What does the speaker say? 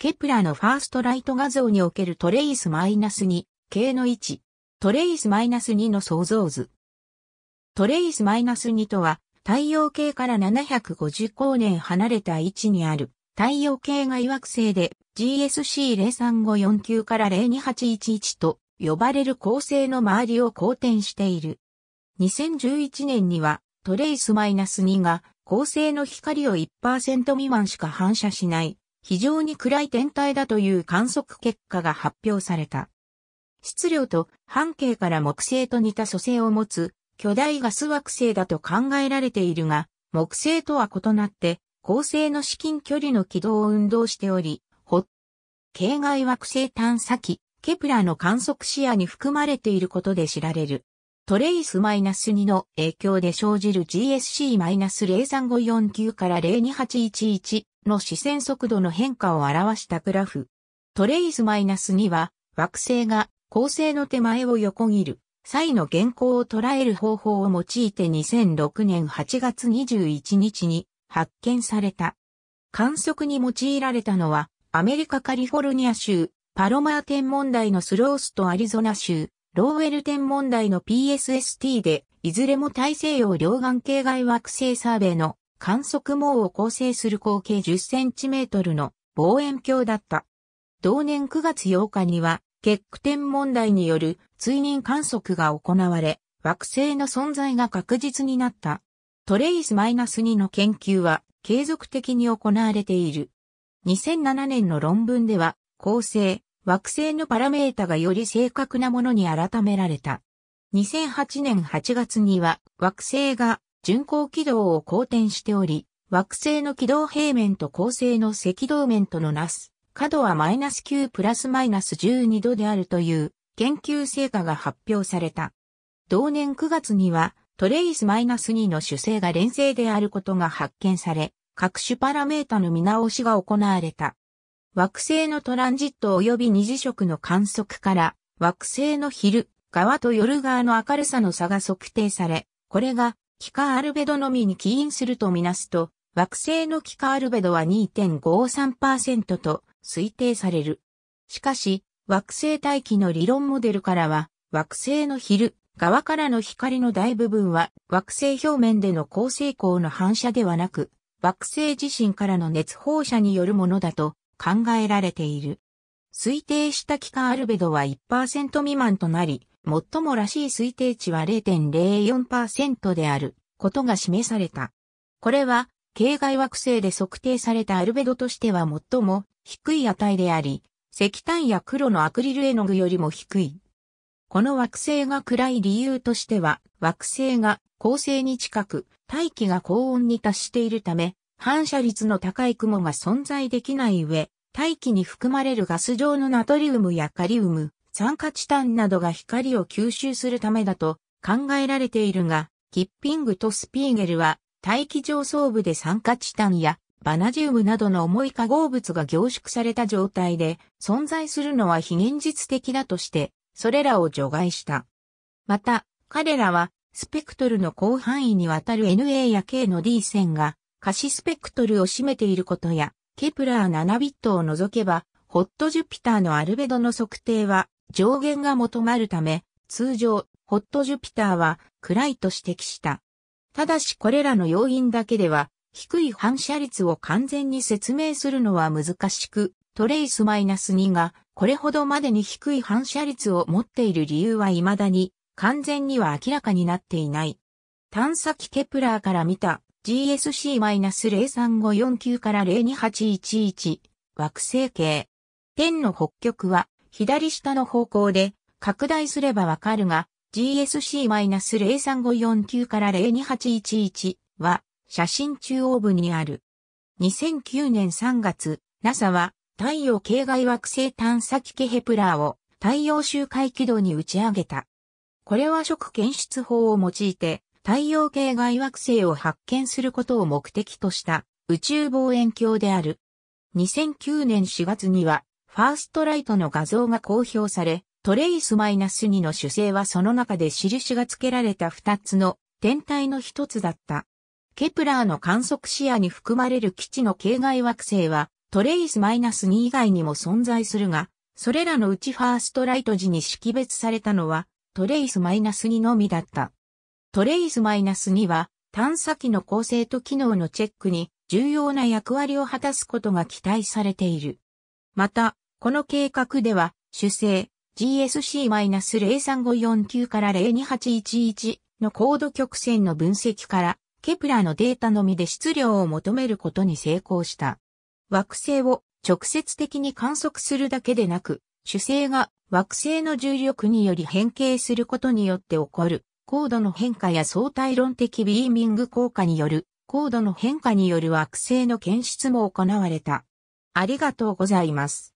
ケプラのファーストライト画像におけるトレイス -2、系の1、トレイス -2 の創造図。トレイス -2 とは、太陽系から750光年離れた位置にある、太陽系外惑星で GSC03549 から02811と呼ばれる恒星の周りを公転している。2011年にはトレイス -2 が恒星の光を1%未満しか反射しない非常に暗い天体だという観測結果が発表された。質量と半径から木星と似た組成を持つ巨大ガス惑星だと考えられているが、木星とは異なって恒星の至近距離の軌道を運動しており、ほっ、系外惑星探査機、ケプラの観測視野に含まれていることで知られる。トレイス -2 の影響で生じる GSC-03549 から02811の視線速度の変化を表したグラフ。トレイス -2 は惑星が恒星の手前を横切る際の原稿を捉える方法を用いて2006年8月21日に発見された。観測に用いられたのはアメリカカリフォルニア州パロマー天文台のスロースとアリゾナ州ローウェル天文台の PSST で、いずれも大西洋両岸系外惑星サーベイの観測網を構成する合計 10cm の望遠鏡だった。同年9月8日には、結句天文台による追認観測が行われ、惑星の存在が確実になった。トレイス -2 の研究は継続的に行われている。2007年の論文では、構成、惑星のパラメータがより正確なものに改められた。2008年8月には惑星が巡航軌道を公転しており、惑星の軌道平面と恒星の赤道面とのなす、角はマイナス9プラスマイナス12度であるという研究成果が発表された。同年9月にはトレイスマイナス2の主星が連星であることが発見され、各種パラメータの見直しが行われた。惑星のトランジット及び二次色の観測から、惑星の昼側と夜側の明るさの差が測定され、これが、気化アルベドのみに起因するとみなすと、惑星の気化アルベドは2.53%と推定される。しかし、惑星大気の理論モデルからは、惑星の昼側からの光の大部分は、惑星表面での高成光の反射ではなく、惑星自身からの熱放射によるものだと考えられている。推定した期間アルベドは1%未満となり、最もらしい推定値は0.04%であることが示された。これは、系外惑星で測定されたアルベドとしては最も低い値であり、石炭や黒のアクリル絵の具よりも低い。この惑星が暗い理由としては、惑星が恒星に近く、大気が高温に達しているため、反射率の高い雲が存在できない上、大気に含まれるガス状のナトリウムやカリウム、酸化チタンなどが光を吸収するためだと考えられているが、キッピングとスピーゲルは大気上層部で酸化チタンやバナジウムなどの重い化合物が凝縮された状態で存在するのは非現実的だとして、それらを除外した。また、彼らはスペクトルの広範囲にわたる NA や K の D 線が可視スペクトルを占めていることや、ケプラー7ビットを除けば、ホットジュピターのアルベドの測定は上限が求まるため、通常、ホットジュピターは暗いと指摘した。ただしこれらの要因だけでは、低い反射率を完全に説明するのは難しく、トレイス -2 がこれほどまでに低い反射率を持っている理由は未だに完全には明らかになっていない。探査機ケプラーから見た GSC-0354 から02811惑星系。天の北極は左下の方向で拡大すればわかるが GSC-03549 から02811は写真中央部にある。2009年3月、NASA は太陽系外惑星探査機ケヘプラーを太陽周回軌道に打ち上げた。これは食検出法を用いて太陽系外惑星を発見することを目的とした宇宙望遠鏡である。2009年4月には、ファーストライトの画像が公表され、トレイス -2 の主星はその中で印が付けられた2つの天体の一つだった。ケプラーの観測視野に含まれる基地の系外惑星は、トレイス -2 以外にも存在するが、それらのうちファーストライト時に識別されたのは、トレイス -2 のみだった。トレイス -2 は探査機の構成と機能のチェックに重要な役割を果たすことが期待されている。また、この計画では、主成 GSC-03549 から02811の高度曲線の分析から、ケプラのデータのみで質量を求めることに成功した。惑星を直接的に観測するだけでなく、主星が惑星の重力により変形することによって起こる高度の変化や相対論的ビーミング効果による、高度の変化による惑星の検出も行われた。ありがとうございます。